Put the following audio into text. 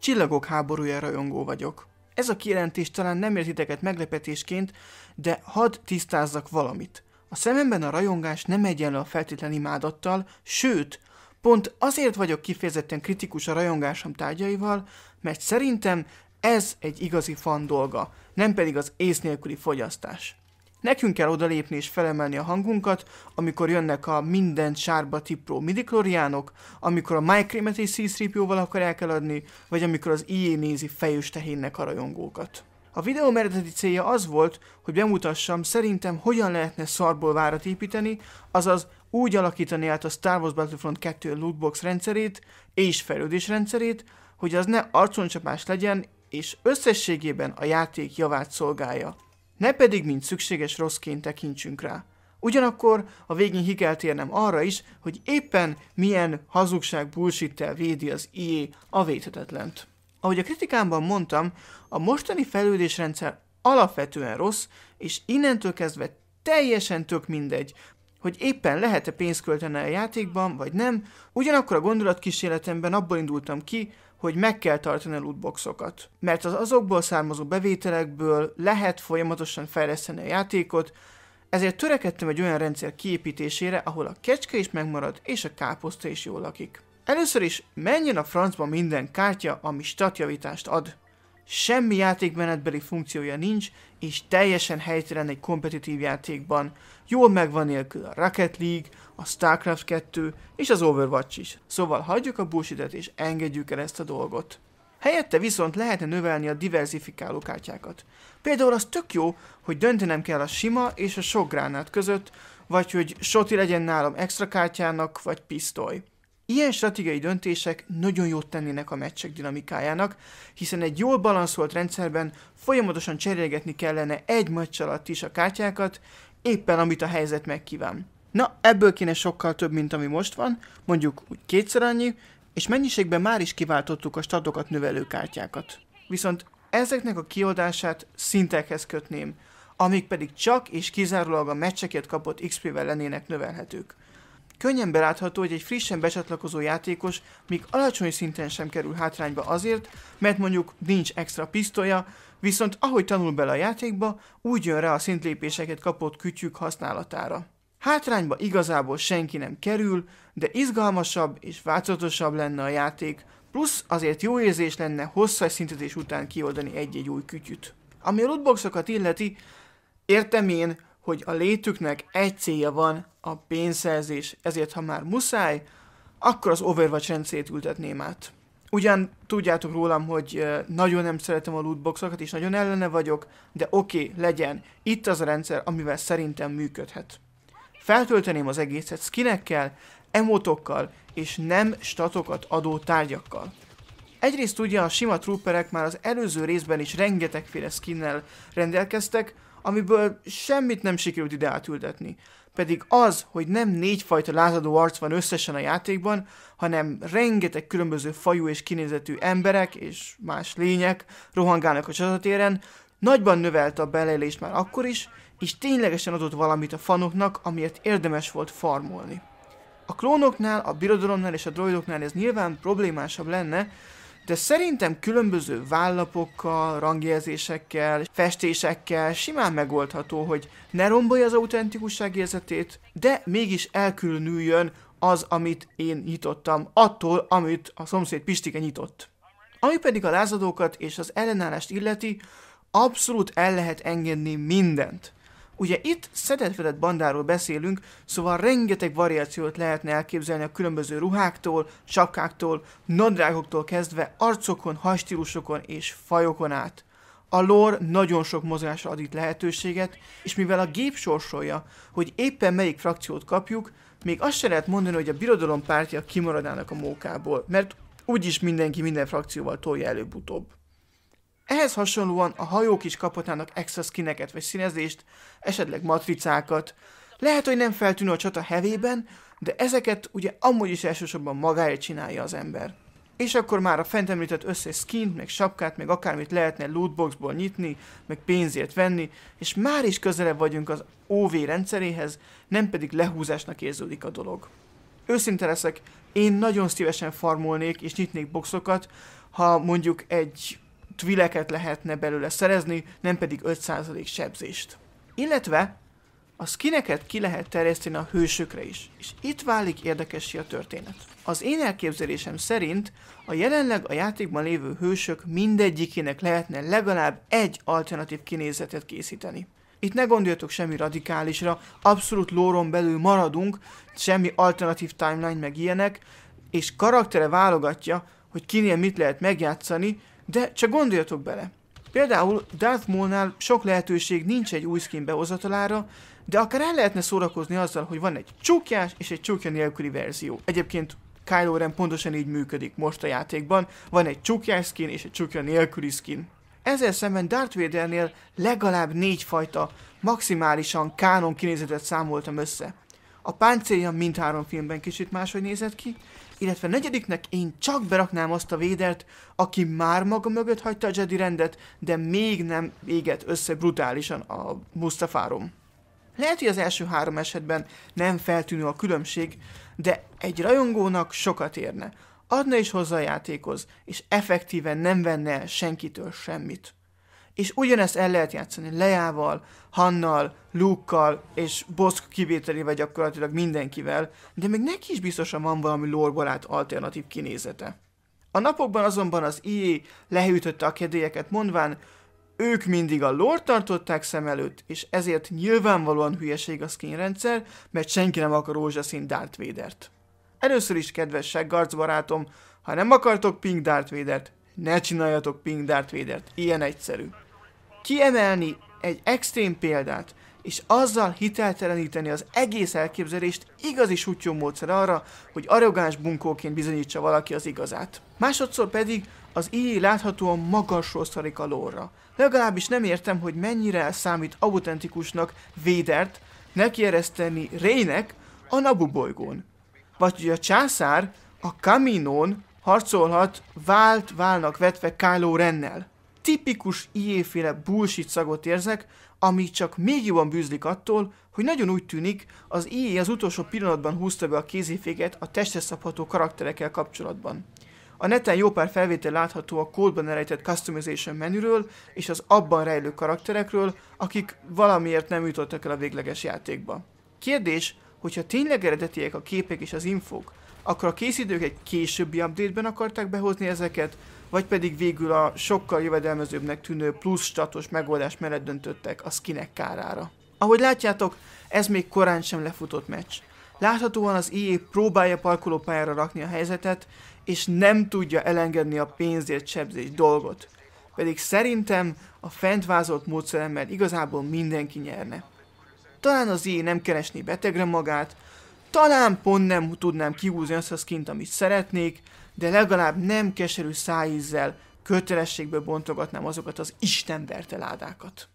Csillagok háborúja rajongó vagyok. Ez a kijelentés talán nem értiteket meglepetésként, de hadd tisztázzak valamit. A szememben a rajongás nem egyenlő a feltétlen imádattal, sőt, pont azért vagyok kifejezetten kritikus a rajongásom tárgyaival, mert szerintem ez egy igazi fan dolga, nem pedig az ész nélküli fogyasztás. Nekünk kell odalépni és felemelni a hangunkat, amikor jönnek a minden sárba tipró midikloriánok, amikor a MyCream-et és c jóval akarják eladni, vagy amikor az IE nézi fejős tehénnek a rajongókat. A videó eredeti célja az volt, hogy bemutassam szerintem hogyan lehetne szarból várat építeni, azaz úgy alakítani át a Star Wars Battlefront 2 lootbox rendszerét és fejlődés rendszerét, hogy az ne arconcsapás legyen, és összességében a játék javát szolgálja ne pedig, mint szükséges rosszként tekintsünk rá. Ugyanakkor a végén higelt érnem arra is, hogy éppen milyen hazugság bullshit védi az IE a védhetetlent. Ahogy a kritikámban mondtam, a mostani fejlődésrendszer alapvetően rossz, és innentől kezdve teljesen tök mindegy, hogy éppen lehet-e pénzt költeni a játékban, vagy nem, ugyanakkor a gondolatkísérletemben abból indultam ki, hogy meg kell tartani a lootboxokat. Mert az azokból származó bevételekből lehet folyamatosan fejleszteni a játékot, ezért törekedtem egy olyan rendszer kiépítésére, ahol a kecske is megmarad, és a káposzta is jól lakik. Először is menjen a francba minden kártya, ami statjavítást ad semmi játékmenetbeli funkciója nincs, és teljesen helytelen egy kompetitív játékban. Jól megvan nélkül a Rocket League, a Starcraft 2 és az Overwatch is. Szóval hagyjuk a bullshit és engedjük el ezt a dolgot. Helyette viszont lehetne növelni a diversifikáló kártyákat. Például az tök jó, hogy döntenem kell a sima és a sok gránát között, vagy hogy soti legyen nálam extra kártyának, vagy pisztoly. Ilyen stratégiai döntések nagyon jót tennének a meccsek dinamikájának, hiszen egy jól balanszolt rendszerben folyamatosan cserélgetni kellene egy meccs alatt is a kártyákat, éppen amit a helyzet megkíván. Na, ebből kéne sokkal több, mint ami most van, mondjuk úgy kétszer annyi, és mennyiségben már is kiváltottuk a statokat növelő kártyákat. Viszont ezeknek a kiadását szintekhez kötném, amik pedig csak és kizárólag a meccsekért kapott XP-vel lennének növelhetők. Könnyen belátható, hogy egy frissen becsatlakozó játékos még alacsony szinten sem kerül hátrányba azért, mert mondjuk nincs extra pisztolya, viszont ahogy tanul bele a játékba, úgy jön rá a szintlépéseket kapott kütyük használatára. Hátrányba igazából senki nem kerül, de izgalmasabb és változatosabb lenne a játék, plusz azért jó érzés lenne hosszas szintetés után kioldani egy-egy új kütyüt. Ami a lootboxokat illeti, értem én, hogy a létüknek egy célja van, a pénzszerzés, ezért ha már muszáj, akkor az Overwatch rendszerét ültetném át. Ugyan tudjátok rólam, hogy nagyon nem szeretem a lootboxokat, és nagyon ellene vagyok, de oké, okay, legyen. Itt az a rendszer, amivel szerintem működhet. Feltölteném az egészet skinekkel, emotokkal és nem statokat adó tárgyakkal. Egyrészt ugye a sima trooperek már az előző részben is rengetegféle skinnel rendelkeztek, amiből semmit nem sikerült ide átültetni. Pedig az, hogy nem négyfajta lázadó arc van összesen a játékban, hanem rengeteg különböző fajú és kinézetű emberek és más lények rohangálnak a csatatéren, nagyban növelte a belelést már akkor is, és ténylegesen adott valamit a fanoknak, amiért érdemes volt farmolni. A klónoknál, a birodalomnál és a droidoknál ez nyilván problémásabb lenne, de szerintem különböző vállapokkal, rangjelzésekkel, festésekkel simán megoldható, hogy ne rombolja az autentikusság érzetét, de mégis elkülönüljön az, amit én nyitottam, attól, amit a szomszéd Pistike nyitott. Ami pedig a lázadókat és az ellenállást illeti, abszolút el lehet engedni mindent. Ugye itt szedett bandáról beszélünk, szóval rengeteg variációt lehetne elképzelni a különböző ruháktól, sapkáktól, nadrágoktól kezdve arcokon, hajstílusokon és fajokon át. A lore nagyon sok mozgásra ad itt lehetőséget, és mivel a gép sorsolja, hogy éppen melyik frakciót kapjuk, még azt se lehet mondani, hogy a birodalom pártja kimaradának a mókából, mert úgyis mindenki minden frakcióval tolja előbb-utóbb. Ehhez hasonlóan a hajók is kaphatnának extra skineket vagy színezést, esetleg matricákat. Lehet, hogy nem feltűnő a csata hevében, de ezeket ugye amúgy is elsősorban magáért csinálja az ember. És akkor már a fent említett összes skint, meg sapkát, meg akármit lehetne lootboxból nyitni, meg pénzért venni, és már is közelebb vagyunk az OV rendszeréhez, nem pedig lehúzásnak érződik a dolog. Őszinte leszek, én nagyon szívesen farmolnék és nyitnék boxokat, ha mondjuk egy twileket lehetne belőle szerezni, nem pedig 5% sebzést. Illetve a skineket ki lehet terjeszteni a hősökre is, és itt válik érdekessé a történet. Az én elképzelésem szerint a jelenleg a játékban lévő hősök mindegyikének lehetne legalább egy alternatív kinézetet készíteni. Itt ne gondoljatok semmi radikálisra, abszolút lóron belül maradunk, semmi alternatív timeline meg ilyenek, és karaktere válogatja, hogy kinél mit lehet megjátszani, de csak gondoljatok bele. Például Darth Maulnál sok lehetőség nincs egy új skin behozatalára, de akár el lehetne szórakozni azzal, hogy van egy csúkjás és egy csúkja nélküli verzió. Egyébként Kylo Ren pontosan így működik most a játékban, van egy csúkjás skin és egy csúkja nélküli skin. Ezzel szemben Darth Vadernél legalább négy fajta maximálisan kánon kinézetet számoltam össze. A páncélja mindhárom filmben kicsit máshogy nézett ki, illetve negyediknek én csak beraknám azt a védert, aki már maga mögött hagyta a Jedi rendet, de még nem égett össze brutálisan a Mustafárom. Lehet, hogy az első három esetben nem feltűnő a különbség, de egy rajongónak sokat érne. Adna is hozzá a játékhoz, és effektíven nem venne el senkitől semmit. És ugyanezt el lehet játszani Leával, Hannal, Luke-kal és Boszk kivételével gyakorlatilag mindenkivel, de még neki is biztosan van valami lore-barát alternatív kinézete. A napokban azonban az IE lehűtötte a kedélyeket mondván, ők mindig a Lord tartották szem előtt, és ezért nyilvánvalóan hülyeség a skin rendszer, mert senki nem akar rózsaszín Darth Vader-t. Először is, kedves seggarc barátom, ha nem akartok pink Darth Vader-t, ne csináljatok Pink Darth Vader-t, ilyen egyszerű. Kiemelni egy extrém példát, és azzal hitelteleníteni az egész elképzelést igazi sutyó módszer arra, hogy arrogáns bunkóként bizonyítsa valaki az igazát. Másodszor pedig az így láthatóan magasról szarik a lóra. Legalábbis nem értem, hogy mennyire számít autentikusnak Védert nekiereszteni Rének a Nabu bolygón. Vagy hogy a császár a Kaminón harcolhat vált válnak vetve Kylo Rennel. Tipikus ilyéféle bullshit szagot érzek, ami csak még jobban bűzlik attól, hogy nagyon úgy tűnik, az IE az utolsó pillanatban húzta be a kéziféket a testre szabható karakterekkel kapcsolatban. A neten jó pár felvétel látható a kódban elrejtett customization menüről és az abban rejlő karakterekről, akik valamiért nem jutottak el a végleges játékba. Kérdés, hogyha tényleg eredetiek a képek és az infók, akkor a készítők egy későbbi update-ben akarták behozni ezeket, vagy pedig végül a sokkal jövedelmezőbbnek tűnő plusz status megoldás mellett döntöttek a skinek kárára. Ahogy látjátok, ez még korán sem lefutott meccs. Láthatóan az EA próbálja parkolópályára rakni a helyzetet, és nem tudja elengedni a pénzért sebzés dolgot. Pedig szerintem a fent vázolt módszeremmel igazából mindenki nyerne. Talán az EA nem keresné betegre magát, talán pont nem tudnám kihúzni azt a skint, amit szeretnék, de legalább nem keserű szájízzel kötelességből bontogatnám azokat az istenverte ládákat.